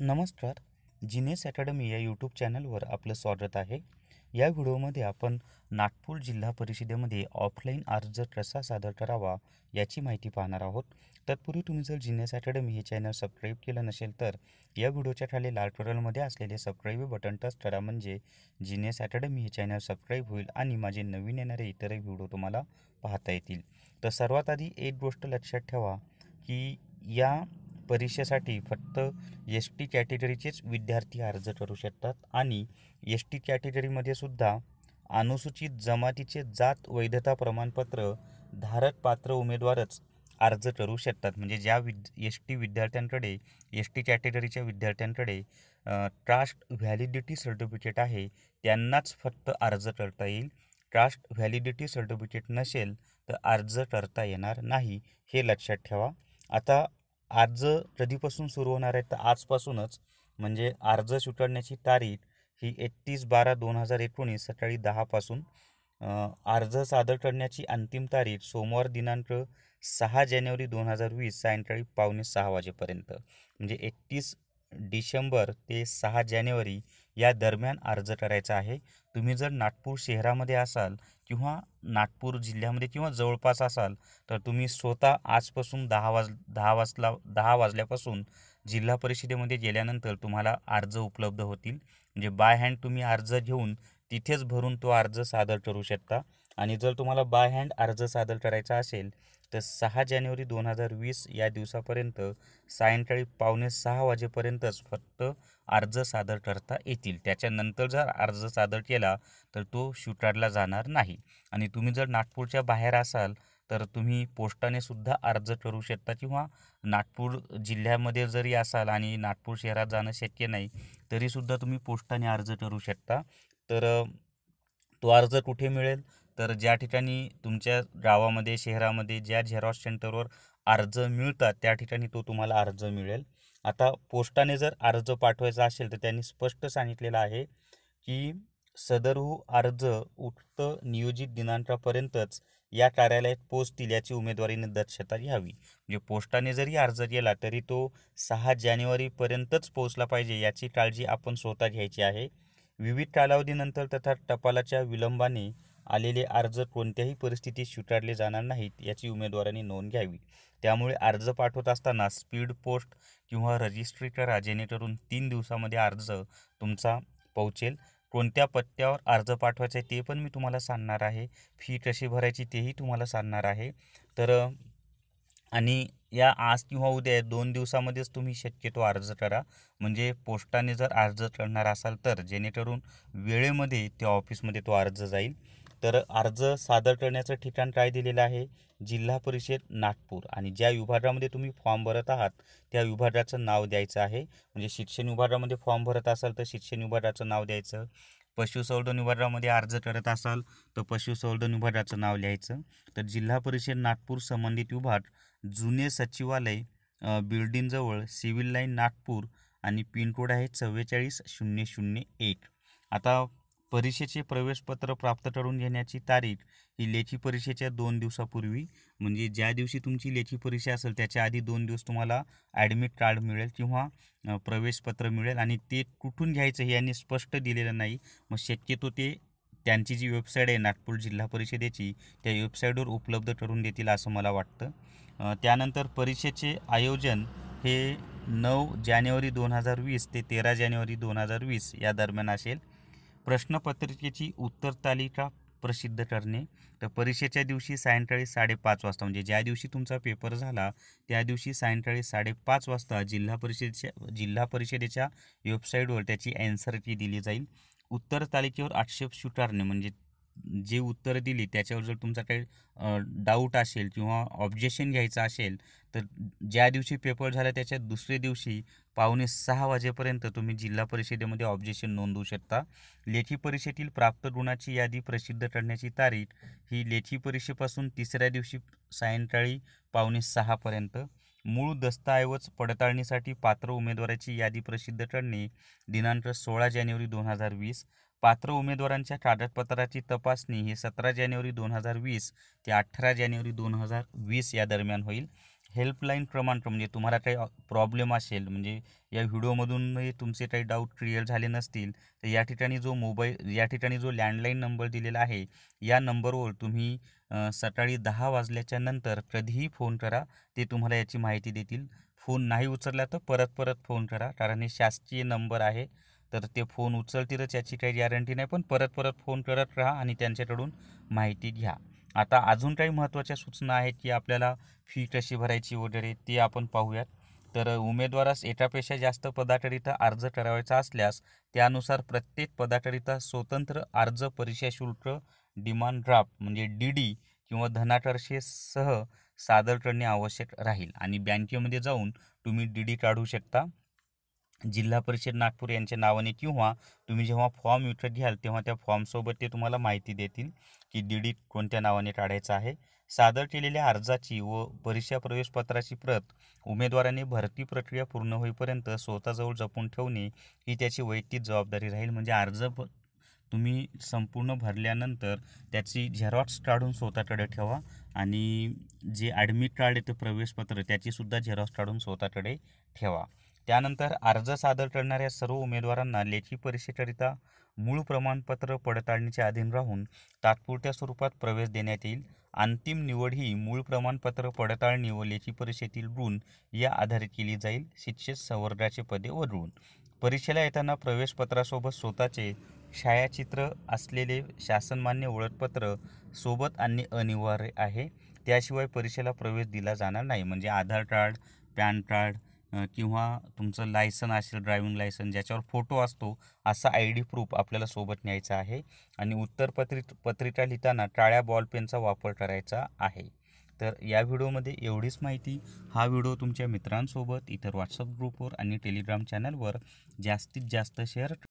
नमस्कार जिनेस अकॅडमी या यूट्यूब चॅनलवर आपलं स्वागत आहे या व्हिडिओमध्ये आपण नागपूर जिल्हा परिषदेमध्ये ऑफलाईन अर्ज कसा सादर करावा याची माहिती पाहणार आहोत तत्पूर्वी तुम्ही जर जिनेस अकॅडमी हे चॅनल सबस्क्राईब केलं नसेल तर या व्हिडिओच्या खाली लाल कलरमध्ये असलेले सबस्क्राईब बटन टच करा म्हणजे जिनेस अकॅडमी हे चॅनल सबस्क्राईब होईल आणि माझे नवीन येणारे इतरही व्हिडिओ तुम्हाला पाहता येतील तर सर्वात आधी एक गोष्ट लक्षात ठेवा की या परीक्षेसाठी फक्त एस टी कॅटेगरीचेच विद्यार्थी अर्ज करू शकतात आणि एस टी कॅटेगरीमध्ये सुद्धा अनुसूचित जमातीचे जात वैधता प्रमाणपत्र धारक पात्र उमेदवारच अर्ज करू शकतात म्हणजे ज्या विद एस टी विद्यार्थ्यांकडे एस टी कॅटेगरीच्या विद्यार्थ्यांकडे ट्रास्ट व्हॅलिडिटी सर्टिफिकेट आहे त्यांनाच फक्त अर्ज करता येईल ट्रास्ट व्हॅलिडिटी सर्टिफिकेट नसेल तर अर्ज करता येणार नाही हे लक्षात ठेवा आता अर्ज कधीपासून सुरू होणार आहेत तर आजपासूनच म्हणजे अर्ज सुटवण्याची तारीख ही एकतीस बारा दोन हजार एकोणीस सकाळी दहापासून अर्ज सादर करण्याची अंतिम तारीख सोमवार दिनांक सहा जानेवारी दोन हजार वीस सायंकाळी पावणे सहा वाजेपर्यंत म्हणजे एकतीस डिसेंबर ते सहा जानेवारी या दरम्यान अर्ज करायचा आहे तुम्ही जर नागपूर शहरामध्ये असाल किंवा नागपूर जिल्ह्यामध्ये किंवा जवळपास असाल तर तुम्ही स्वतः आजपासून दहा वाज दहा वाजला दहा वाजल्यापासून जिल्हा परिषदेमध्ये गेल्यानंतर तुम्हाला अर्ज उपलब्ध होतील म्हणजे बाय हँड तुम्ही अर्ज घेऊन तिथेच भरून तो अर्ज सादर करू शकता आणि जर तुम्हाला बाय हँड अर्ज सादर करायचा असेल तर सहा जानेवारी दोन हजार वीस या दिवसापर्यंत सायंकाळी पावणे सहा वाजेपर्यंतच फक्त अर्ज सादर करता येतील त्याच्यानंतर जर अर्ज सादर केला तर तो शूटारला जाणार नाही आणि तुम्ही जर नागपूरच्या बाहेर असाल तर तुम्ही पोस्टाने सुद्धा अर्ज करू शकता किंवा नागपूर जिल्ह्यामध्ये जरी असाल आणि नागपूर शहरात जाणं शक्य नाही तरीसुद्धा तुम्ही पोस्टाने अर्ज करू शकता तर तो अर्ज कुठे मिळेल तर ज्या ठिकाणी तुमच्या गावामध्ये शहरामध्ये ज्या झेरॉक्स सेंटरवर अर्ज मिळतात त्या ठिकाणी तो तुम्हाला अर्ज मिळेल आता पोस्टाने जर अर्ज पाठवायचा असेल तर त्यांनी स्पष्ट सांगितलेलं आहे की सदरहू हो अर्ज उक्त नियोजित दिनांकापर्यंतच या कार्यालयात पोचतील याची उमेदवारीने दक्षता घ्यावी म्हणजे पोस्टाने जरी अर्ज केला तरी तो सहा जानेवारीपर्यंतच पोहोचला पाहिजे याची काळजी आपण स्वतः घ्यायची आहे विविध कालावधीनंतर तथा टपालाच्या विलंबाने आलेले अर्ज कोणत्याही परिस्थितीत स्वीकारले जाणार नाहीत याची उमेदवारांनी नोंद घ्यावी त्यामुळे अर्ज पाठवत असताना स्पीड पोस्ट किंवा रजिस्ट्री करा जेणेकरून तीन दिवसामध्ये अर्ज तुमचा पोहोचेल कोणत्या पत्त्यावर अर्ज पाठवायचा आहे ते पण मी तुम्हाला सांगणार आहे फी कशी भरायची तेही तुम्हाला सांगणार आहे तर आणि या आज किंवा उद्या दोन दिवसामध्येच तुम्ही शक्यतो अर्ज करा म्हणजे पोस्टाने जर अर्ज करणार असाल तर जेणेकरून वेळेमध्ये त्या ऑफिसमध्ये तो अर्ज जाईल तर अर्ज सादर करण्याचं ठिकाण काय दिलेलं आहे जिल्हा परिषद नागपूर आणि ज्या विभागामध्ये तुम्ही फॉर्म भरत आहात त्या विभागाचं नाव द्यायचं आहे म्हणजे शिक्षण विभागामध्ये फॉर्म भरत असाल तर शिक्षण विभागाचं नाव द्यायचं पशुसंवर्धन विभागामध्ये अर्ज करत असाल तर पशुसंवर्धन विभागाचं नाव लिहायचं तर जिल्हा परिषद नागपूर संबंधित विभाग जुने सचिवालय बिल्डिंगजवळ सिव्हिल लाईन नागपूर आणि पिनकोड आहे चव्वेचाळीस शून्य शून्य एक आता परीक्षेचे प्रवेशपत्र प्राप्त करून घेण्याची तारीख ही लेखी परीक्षेच्या दोन दिवसापूर्वी म्हणजे ज्या दिवशी तुमची लेखी परीक्षा असेल त्याच्या आधी दोन दिवस तुम्हाला ॲडमिट कार्ड मिळेल किंवा प्रवेशपत्र मिळेल आणि ते कुठून घ्यायचं हे यांनी स्पष्ट दिलेलं नाही मग शक्यतो ते त्यांची जी वेबसाईट आहे नागपूर जिल्हा परिषदेची त्या वेबसाईटवर उपलब्ध करून देतील असं मला वाटतं त्यानंतर परीक्षेचे आयोजन हे नऊ जानेवारी दोन हजार वीस ते तेरा जानेवारी दोन हजार वीस या दरम्यान असेल प्रश्नपत्रिकेची उत्तर तालिका प्रसिद्ध करणे तर परीक्षेच्या दिवशी सायंकाळी साडेपाच वाजता म्हणजे ज्या दिवशी तुमचा पेपर झाला त्या दिवशी सायंकाळी साडेपाच वाजता जिल्हा परिषदेच्या जिल्हा परिषदेच्या वेबसाईटवर त्याची अँसर की दिली जाईल उत्तर तालिकेवर आक्षेप स्वीकारणे म्हणजे जे उत्तरं दिली त्याच्यावर जर तुमचा काही डाऊट असेल किंवा ऑब्जेक्शन घ्यायचं असेल तर ज्या दिवशी पेपर झाला त्याच्या दुसऱ्या दिवशी पावणे सहा वाजेपर्यंत तुम्ही जिल्हा परिषदेमध्ये ऑब्जेक्शन नोंदवू शकता लेखी परीक्षेतील प्राप्त गुणाची यादी प्रसिद्ध करण्याची तारीख ही लेखी परीक्षेपासून तिसऱ्या दिवशी सायंकाळी पावणे सहापर्यंत मूळ दस्तऐवज पडताळणीसाठी पात्र उमेदवाराची यादी प्रसिद्ध करणे दिनांक सोळा जानेवारी दोन हजार वीस पात्र उमेदवारांच्या कागदपत्राची तपासणी ही सतरा जानेवारी दोन हजार वीस ते अठरा जानेवारी दोन हजार वीस या दरम्यान होईल हेल्पलाईन क्रमांक म्हणजे तुम्हाला काही प्रॉब्लेम असेल म्हणजे या व्हिडिओमधूनही तुमचे काही डाऊट क्लिअर झाले नसतील तर या ठिकाणी जो मोबाईल या ठिकाणी जो लँडलाईन नंबर दिलेला आहे या नंबरवर तुम्ही सकाळी दहा वाजल्याच्या नंतर कधीही फोन करा ते तुम्हाला याची माहिती देतील फोन नाही उचलला तर परत परत फोन करा कारण हे शासकीय नंबर आहे तर ते फोन उचलतीलच याची काही गॅरंटी नाही पण परत परत फोन करत राहा आणि त्यांच्याकडून माहिती घ्या आता अजून काही महत्त्वाच्या सूचना आहेत की आपल्याला फी कशी भरायची वगैरे ते आपण पाहूयात तर उमेदवारास एकापेक्षा जास्त पदाकरिता अर्ज करावायचा असल्यास त्यानुसार प्रत्येक पदाकरिता स्वतंत्र अर्ज परीक्षा शुल्क डिमांड ड्राफ्ट म्हणजे डी डी किंवा धनाकर्षेसह सादर करणे आवश्यक राहील आणि बँकेमध्ये जाऊन तुम्ही डी डी काढू शकता जिल्हा परिषद नागपूर यांच्या नावाने किंवा तुम्ही जेव्हा फॉर्म विकत घ्याल तेव्हा त्या फॉर्मसोबत ते तुम्हाला माहिती देतील की डी कोणत्या नावाने टाळायचं आहे सादर केलेल्या अर्जाची व परीक्षा प्रवेशपत्राची प्रत उमेदवाराने भरती प्रक्रिया पूर्ण होईपर्यंत स्वतःजवळ जपून ठेवणे ही त्याची वैयक्तिक जबाबदारी राहील म्हणजे अर्ज तुम्ही संपूर्ण भरल्यानंतर त्याची झेरॉक्स काढून स्वतःकडे ठेवा आणि जे ॲडमिट कार्ड येतं प्रवेशपत्र त्याचीसुद्धा झेरॉक्स काढून स्वतःकडे ठेवा त्यानंतर अर्ज सादर करणाऱ्या सर्व उमेदवारांना लेखी परीक्षेकरिता मूळ प्रमाणपत्र पडताळणीच्या अधीन राहून तात्पुरत्या स्वरूपात प्रवेश देण्यात येईल अंतिम निवड ही मूळ प्रमाणपत्र पडताळणी व लेखी परीक्षेतील ऋण या आधारे केली जाईल शिक्षित संवर्गाचे पदे व ऋण परीक्षेला येताना प्रवेशपत्रासोबत स्वतःचे छायाचित्र असलेले शासनमान्य ओळखपत्र सोबत आणणे अनिवार्य आहे त्याशिवाय परीक्षेला प्रवेश दिला जाणार नाही म्हणजे आधार कार्ड पॅन कार्ड किंवा तुमचं लायसन असेल ड्रायव्हिंग लायसन ज्याच्यावर फोटो असतो असा आय डी प्रूफ आपल्याला सोबत न्यायचा आहे आणि उत्तरपत्रित पत्रिका लिहिताना टाळ्या बॉलपेनचा वापर करायचा आहे तर या व्हिडिओमध्ये एवढीच माहिती हा व्हिडिओ तुमच्या मित्रांसोबत इतर व्हॉट्सअप ग्रुपवर आणि टेलिग्राम चॅनलवर जास्तीत जास्त शेअर